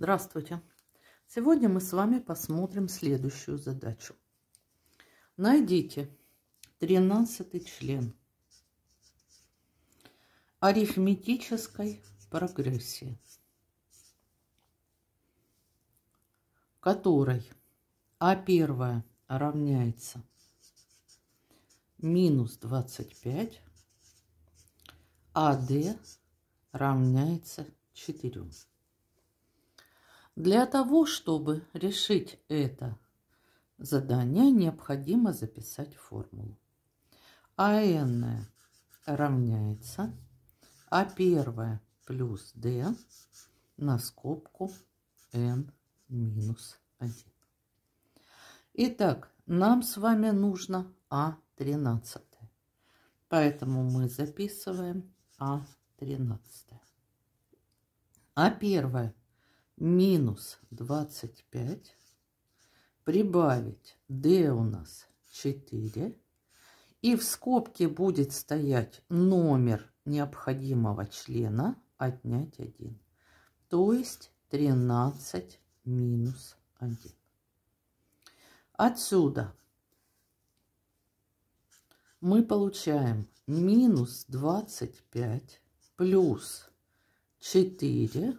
Здравствуйте! Сегодня мы с вами посмотрим следующую задачу. Найдите 13 член арифметической прогрессии, которой А1 равняется минус 25, АД равняется 4. Для того, чтобы решить это задание, необходимо записать формулу. АН равняется А1 плюс d на скобку n минус 1. Итак, нам с вами нужно А13. Поэтому мы записываем А13. А1 минус 25, прибавить d у нас 4, и в скобке будет стоять номер необходимого члена отнять 1, то есть 13 минус 1. Отсюда мы получаем минус 25 плюс 4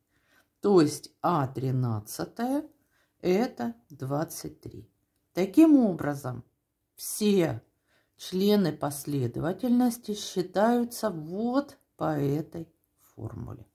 То есть А13 это 23. Таким образом, все члены последовательности считаются вот по этой формуле.